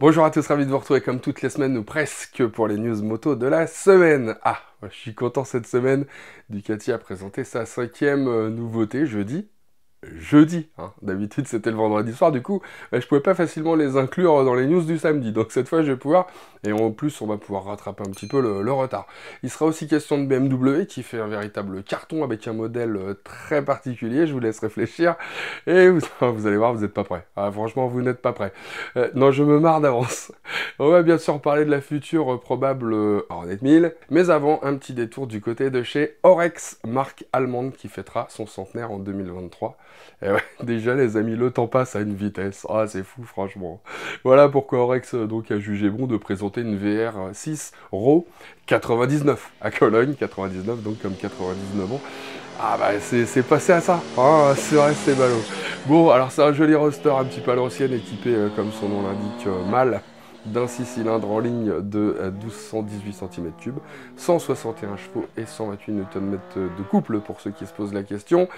Bonjour à tous, ravi de vous retrouver comme toutes les semaines ou presque pour les news moto de la semaine. Ah, je suis content cette semaine. Ducati a présenté sa cinquième euh, nouveauté jeudi jeudi. Hein. D'habitude, c'était le vendredi soir. Du coup, bah, je pouvais pas facilement les inclure dans les news du samedi. Donc cette fois, je vais pouvoir. Et en plus, on va pouvoir rattraper un petit peu le, retard. Il sera aussi question de BMW qui fait un véritable carton avec un modèle euh, très particulier. Je vous laisse réfléchir. Et vous, allez voir, vous n'êtes pas prêt, ah, franchement, vous n'êtes pas prêt euh, non, je me marre d'avance. On va bien sûr parler de la future euh, probable Hornet 1000. Mais avant, un petit détour du côté de chez Orex, marque allemande qui fêtera son centenaire en 2023. Et eh déjà, les amis, le temps passe à une vitesse. Ah, c'est fou, franchement. Voilà pourquoi Orex euh, donc, a jugé bon de présenter une VR 6 RAW 99 à Cologne. 99, donc comme 99 ans. Ah bah c'est passé à ça, hein, c'est vrai c'est ballot. Bon alors c'est un joli roster un petit peu à l'ancienne équipé euh, comme son nom l'indique euh, mal d'un 6 cylindres en ligne de 1218 cm3, 161 chevaux et 128 Nm de couple pour ceux qui se posent la question.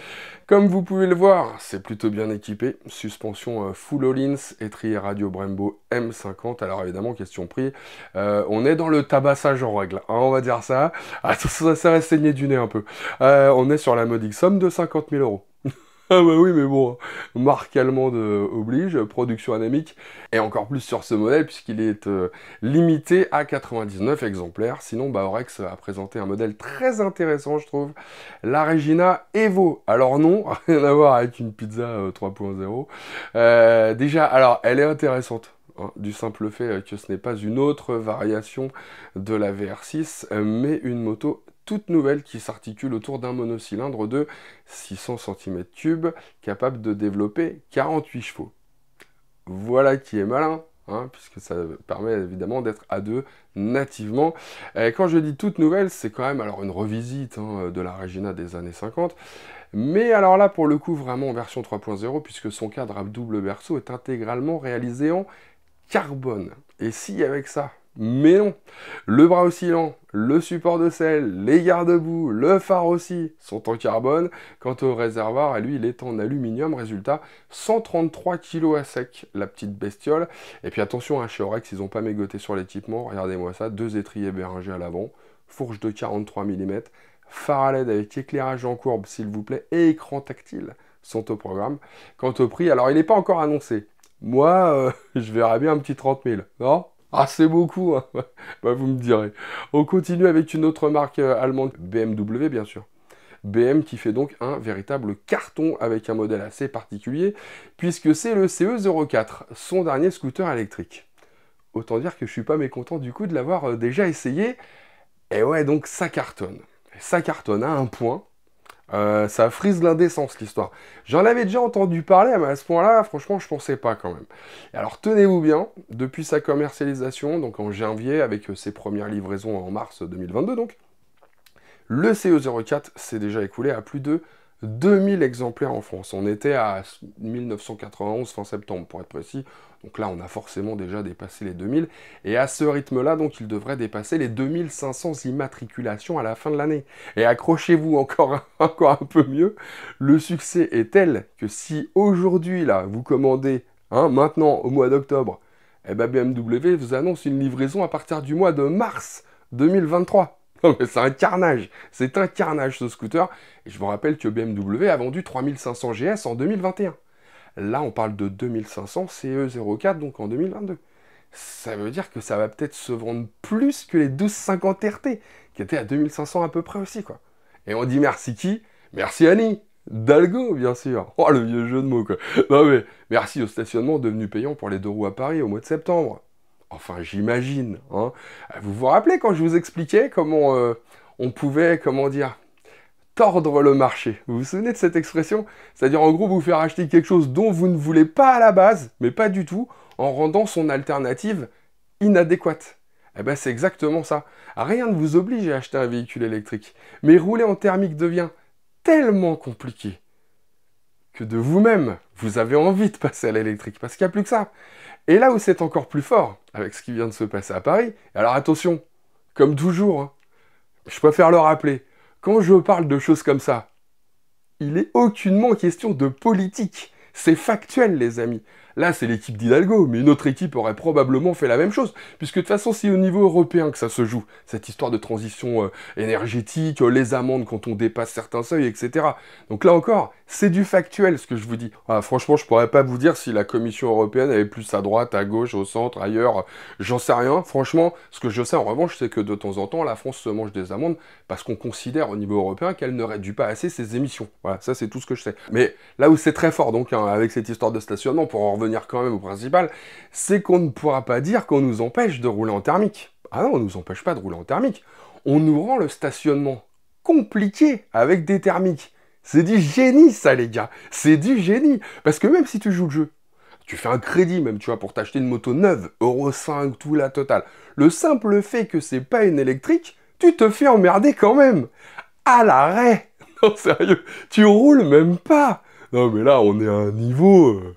Comme vous pouvez le voir, c'est plutôt bien équipé, suspension euh, full all-ins, étrier radio Brembo M50, alors évidemment question prix, euh, on est dans le tabassage en règle, hein, on va dire ça, ça, ça reste saigné du nez un peu, euh, on est sur la modique somme de 50 000 euros ah bah oui, mais bon, marque allemande euh, oblige, production anamique, et encore plus sur ce modèle puisqu'il est euh, limité à 99 exemplaires. Sinon, bah, Orex a présenté un modèle très intéressant, je trouve, la Regina Evo. Alors non, rien à voir avec une pizza 3.0. Euh, déjà, alors, elle est intéressante. Hein, du simple fait euh, que ce n'est pas une autre variation de la VR6, euh, mais une moto toute nouvelle qui s'articule autour d'un monocylindre de 600 cm3 capable de développer 48 chevaux. Voilà qui est malin, hein, puisque ça permet évidemment d'être à deux nativement. Euh, quand je dis toute nouvelle, c'est quand même alors une revisite hein, de la Regina des années 50. Mais alors là, pour le coup, vraiment en version 3.0, puisque son cadre à double berceau est intégralement réalisé en carbone. Et si avec ça, mais non, le bras oscillant, le support de selle, les garde-boue, le phare aussi sont en carbone. Quant au réservoir, lui, il est en aluminium. Résultat, 133 kg à sec, la petite bestiole. Et puis attention, hein, chez Orex, ils n'ont pas mégoté sur l'équipement. Regardez-moi ça, deux étriers béringés à l'avant, fourche de 43 mm, phare à LED avec éclairage en courbe, s'il vous plaît, et écran tactile sont au programme. Quant au prix, alors il n'est pas encore annoncé. Moi, euh, je verrais bien un petit 30 000, non ah, c'est beaucoup, hein. bah, vous me direz. On continue avec une autre marque euh, allemande, BMW bien sûr. BM qui fait donc un véritable carton avec un modèle assez particulier, puisque c'est le CE04, son dernier scooter électrique. Autant dire que je suis pas mécontent du coup de l'avoir euh, déjà essayé. Et ouais, donc ça cartonne. Ça cartonne à un point euh, ça frise l'indécence, l'histoire. J'en avais déjà entendu parler, mais à ce point-là, franchement, je ne pensais pas quand même. alors, tenez-vous bien, depuis sa commercialisation, donc en janvier, avec euh, ses premières livraisons en mars 2022, donc, le CE04 s'est déjà écoulé à plus de 2000 exemplaires en France. On était à 1991 fin septembre pour être précis. Donc là, on a forcément déjà dépassé les 2000. Et à ce rythme-là, donc, il devrait dépasser les 2500 immatriculations à la fin de l'année. Et accrochez-vous encore, un, encore un peu mieux. Le succès est tel que si aujourd'hui, là, vous commandez, hein, maintenant, au mois d'octobre, eh BMW ben, vous annonce une livraison à partir du mois de mars 2023. Non, mais c'est un carnage. C'est un carnage ce scooter. Et je vous rappelle que BMW a vendu 3500 GS en 2021. Là, on parle de 2500 CE04, e donc en 2022. Ça veut dire que ça va peut-être se vendre plus que les 1250 RT, qui étaient à 2500 à peu près aussi, quoi. Et on dit merci qui Merci Annie Dalgo, bien sûr. Oh, le vieux jeu de mots, quoi. Non, mais merci au stationnement devenu payant pour les deux roues à Paris au mois de septembre. Enfin, j'imagine. Hein. Ah, vous vous rappelez quand je vous expliquais comment euh, on pouvait, comment dire, tordre le marché. Vous vous souvenez de cette expression C'est-à-dire en gros vous faire acheter quelque chose dont vous ne voulez pas à la base, mais pas du tout, en rendant son alternative inadéquate. Eh ben c'est exactement ça. Rien ne vous oblige à acheter un véhicule électrique, mais rouler en thermique devient tellement compliqué, que de vous-même, vous avez envie de passer à l'électrique, parce qu'il n'y a plus que ça. Et là où c'est encore plus fort, avec ce qui vient de se passer à Paris, alors attention, comme toujours, hein, je préfère le rappeler, quand je parle de choses comme ça, il n'est aucunement question de politique. C'est factuel, les amis. Là, c'est l'équipe d'Hidalgo, mais une autre équipe aurait probablement fait la même chose, puisque de toute façon, c'est au niveau européen que ça se joue, cette histoire de transition euh, énergétique, euh, les amendes quand on dépasse certains seuils, etc. Donc là encore, c'est du factuel ce que je vous dis. Ah, franchement, je pourrais pas vous dire si la Commission européenne avait plus à droite, à gauche, au centre, ailleurs, j'en sais rien. Franchement, ce que je sais en revanche, c'est que de temps en temps, la France se mange des amendes parce qu'on considère au niveau européen qu'elle ne réduit pas assez ses émissions. Voilà, ça c'est tout ce que je sais. Mais là où c'est très fort, donc, hein, avec cette histoire de stationnement, pour en revenir quand même au principal, c'est qu'on ne pourra pas dire qu'on nous empêche de rouler en thermique. Ah non, on nous empêche pas de rouler en thermique. On nous rend le stationnement compliqué avec des thermiques. C'est du génie ça les gars, c'est du génie. Parce que même si tu joues le jeu, tu fais un crédit même, tu vois, pour t'acheter une moto neuve, Euro 5, tout la totale. Le simple fait que c'est pas une électrique, tu te fais emmerder quand même. À l'arrêt Non sérieux, tu roules même pas non mais là on est à un niveau... Euh,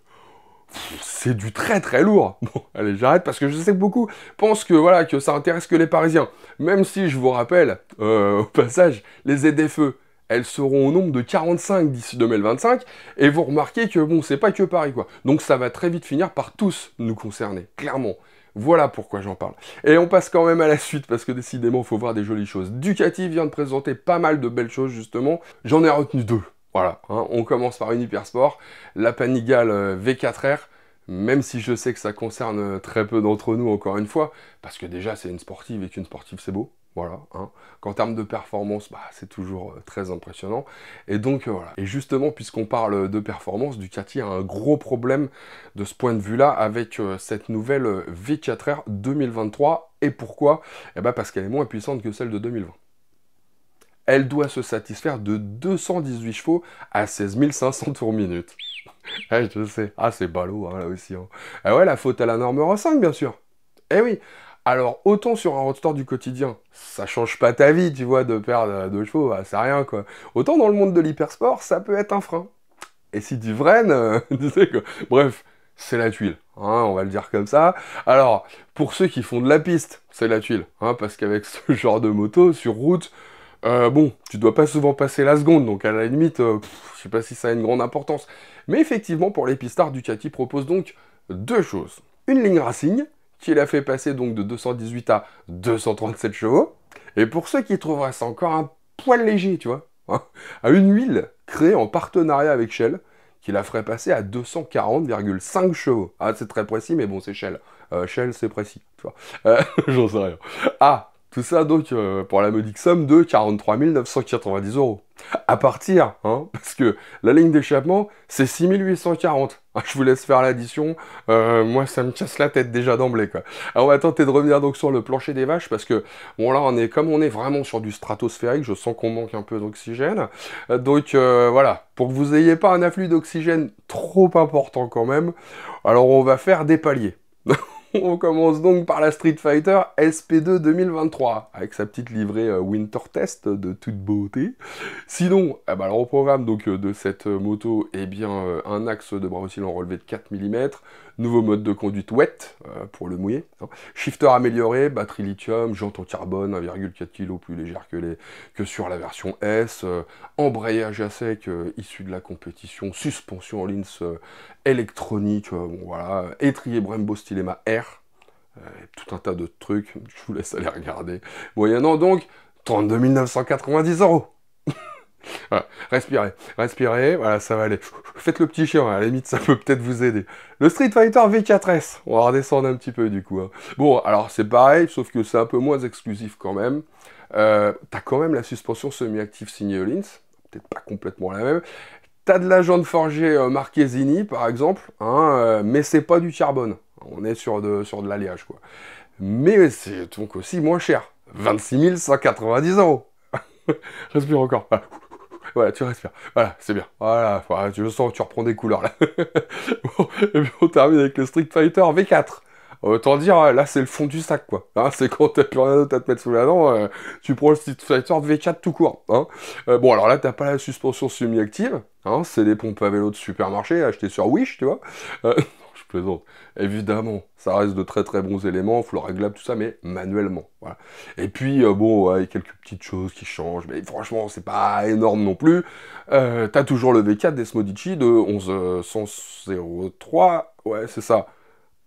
c'est du très très lourd. Bon, allez, j'arrête parce que je sais que beaucoup pensent que voilà que ça intéresse que les Parisiens. Même si je vous rappelle, euh, au passage, les aides-feux, elles seront au nombre de 45 d'ici 2025, et vous remarquez que bon, c'est pas que Paris quoi. Donc ça va très vite finir par tous nous concerner, clairement. Voilà pourquoi j'en parle. Et on passe quand même à la suite parce que décidément, il faut voir des jolies choses. Ducati vient de présenter pas mal de belles choses justement. J'en ai retenu deux. Voilà, hein, on commence par une hypersport, la Panigale euh, V4R, même si je sais que ça concerne euh, très peu d'entre nous encore une fois, parce que déjà c'est une sportive et qu'une sportive c'est beau, voilà. Hein. Qu'en termes de performance, bah, c'est toujours euh, très impressionnant. Et donc voilà. Et justement, puisqu'on parle de performance, Ducati a un gros problème de ce point de vue-là avec cette nouvelle V4R 2023. Et pourquoi Eh bien parce qu'elle est moins puissante que celle de 2020 elle doit se satisfaire de 218 chevaux à 16 500 tours minute. Eh, je sais. Ah, c'est ballot, hein, là aussi. Hein. Eh ouais, la faute à la norme Euro 5, bien sûr. Eh oui. Alors, autant sur un roadster du quotidien, ça change pas ta vie, tu vois, de perdre deux chevaux, ah, c'est rien, quoi. Autant dans le monde de l'hypersport, ça peut être un frein. Et si tu vrain, euh, tu sais que... Bref, c'est la tuile, hein, on va le dire comme ça. Alors, pour ceux qui font de la piste, c'est la tuile, parce qu'avec ce genre de moto, sur route, euh, bon, tu dois pas souvent passer la seconde, donc à la limite, euh, je sais pas si ça a une grande importance. Mais effectivement, pour l'épistard, Ducati propose donc deux choses. Une ligne racing, qui la fait passer donc de 218 à 237 chevaux. Et pour ceux qui trouveraient ça encore un poil léger, tu vois, hein, à une huile créée en partenariat avec Shell, qui la ferait passer à 240,5 chevaux. Ah, c'est très précis, mais bon, c'est Shell. Euh, Shell, c'est précis, tu vois. J'en sais rien. Ah, tout ça donc euh, pour la modique somme de 43 990 euros. À partir, hein, parce que la ligne d'échappement, c'est 6840. Je vous laisse faire l'addition, euh, moi ça me casse la tête déjà d'emblée. quoi. Alors on va tenter de revenir donc sur le plancher des vaches, parce que bon là on est comme on est vraiment sur du stratosphérique, je sens qu'on manque un peu d'oxygène. Euh, donc voilà, pour que vous n'ayez pas un afflux d'oxygène trop important quand même, alors on va faire des paliers. On commence donc par la Street Fighter SP2 2023, avec sa petite livrée euh, Winter Test de toute beauté. Sinon, eh ben programme donc, euh, de cette euh, moto, eh bien, un axe de bras en relevé de 4 mm, nouveau mode de conduite wet euh, pour le mouiller. Hein. Shifter amélioré, batterie lithium, jante en carbone, 1,4 kg plus légère que, les, que sur la version S, euh, embrayage à sec euh, issu de la compétition, suspension en électronique, voilà, étrier Brembo Stilema R, tout un tas de trucs, je vous laisse aller regarder. Moyennant donc 32 990 euros Respirez, respirez, voilà, ça va aller. Faites le petit chien, à la limite, ça peut peut-être vous aider. Le Street Fighter V4S, on va redescendre un petit peu du coup. Hein. Bon, alors c'est pareil, sauf que c'est un peu moins exclusif quand même. Euh, t'as quand même la suspension semi-active signée peut-être pas complètement la même. T'as de la jante forgée euh, Marquezini, par exemple, hein, euh, mais c'est pas du carbone. On est sur de, sur de l'alliage, quoi. Mais c'est donc aussi moins cher. 26 190 euros. Respire encore. Voilà, tu respires. Voilà, c'est bien. Voilà, je sens que tu reprends des couleurs, là. bon, et puis on termine avec le Street Fighter V4. Autant dire, hein, là, c'est le fond du sac, quoi. Hein, c'est quand t'as plus rien d'autre à te mettre sous la dent, euh, tu prends le Street Fighter V4 tout court. Hein. Euh, bon, alors là, t'as pas la suspension semi-active. c'est des pompes à vélo de supermarché achetées sur Wish, tu vois. Euh, autres Évidemment, ça reste de très très bons éléments, le réglable, tout ça, mais manuellement. Voilà. Et puis, euh, bon, ouais, quelques petites choses qui changent, mais franchement, c'est pas énorme non plus. Euh, t'as toujours le V4 des Smodici de 1103. Euh, ouais, c'est ça.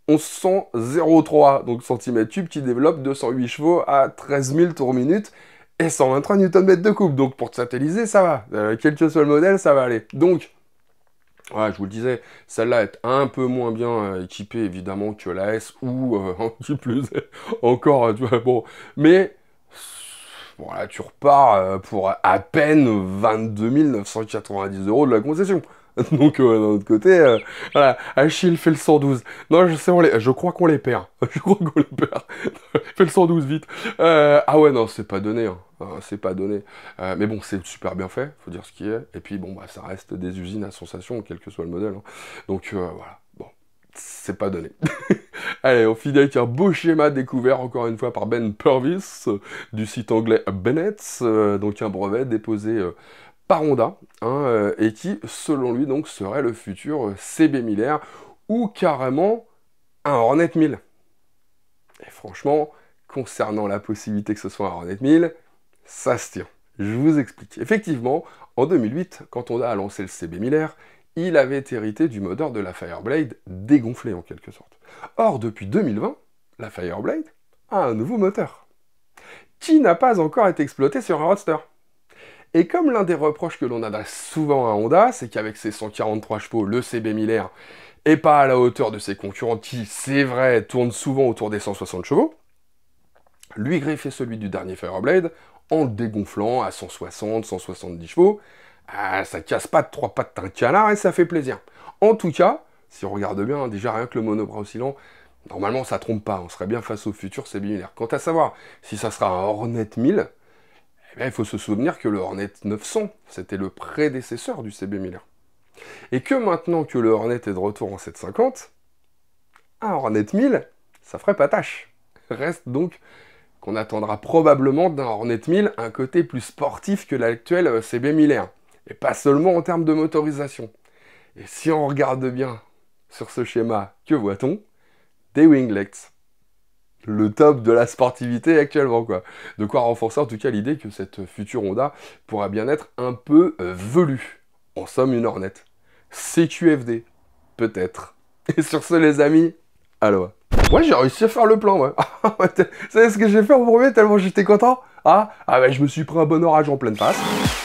1103 donc cm tube qui développe 208 chevaux à 13 000 tours minute et 123 Nm de coupe. Donc pour te satelliser, ça va. quelques quel que soit le modèle, ça va aller. Donc, Ouais, je vous le disais, celle-là est un peu moins bien euh, équipée évidemment que la S ou euh, plus encore, tu vois, bon. Mais voilà, tu repars euh, pour à peine 22 990 euros de la concession. Donc, euh, d'un autre côté, euh, voilà, Achille fait le 112. Non, je sais, on les... je crois qu'on les perd. Je crois qu'on les perd. fait le 112 vite. Euh, ah ouais, non, c'est pas donné. Hein. Ah, c'est pas donné. mais bon, c'est super bien fait, faut dire ce qui est. Et puis, bon, bah, ça reste des usines à sensation, quel que soit le modèle. Hein. Donc, voilà, bon, c'est pas donné. Allez, on finit avec un beau schéma découvert encore une fois par Ben Purvis du site anglais Bennett's. donc, un brevet déposé par Honda, hein, euh, et qui, selon lui, donc, serait le futur euh, CB Miller ou carrément un Hornet 1000. Et franchement, concernant la possibilité que ce soit un Hornet 1000, ça se tient. Je vous explique. Effectivement, en 2008, quand Honda a lancé le CB Miller, il avait hérité du moteur de la Fireblade dégonflé en quelque sorte. Or, depuis 2020, la Fireblade a un nouveau moteur qui n'a pas encore été exploité sur un Roadster. Et comme l'un des reproches que l'on adresse souvent à Honda, c'est qu'avec ses 143 chevaux, le CB Miller n'est pas à la hauteur de ses concurrents qui, c'est vrai, tournent souvent autour des 160 chevaux, lui griffer celui du dernier Fireblade en le dégonflant à 160, 170 chevaux, ah, ça casse pas de trois pattes d'un canard et ça fait plaisir. En tout cas, si on regarde bien, hein, déjà rien que le monobras oscillant, normalement ça trompe pas, on serait bien face au futur, Cb miller Quant à savoir si ça sera un Hornet 1000, eh il faut se souvenir que le Hornet 900, c'était le prédécesseur du CB1001. Et que maintenant que le Hornet est de retour en 750, un Hornet 1000, ça ferait pas tâche. Reste donc qu'on attendra probablement d'un Hornet 1000 un côté plus sportif que l'actuel euh, CB1001. Et pas seulement en termes de motorisation. Et si on regarde bien sur ce schéma, que voit-on Des winglets le top de la sportivité actuellement, quoi. De quoi renforcer en tout cas l'idée que cette future Honda pourra bien être un peu euh, velue. En somme, une ornette. CQFD, peut-être. Et sur ce, les amis, alors Moi, ouais, j'ai réussi à faire le plan, ouais. Vous savez ce que j'ai fait en premier tellement j'étais content Ah, ah bah, je me suis pris un bon orage en pleine face.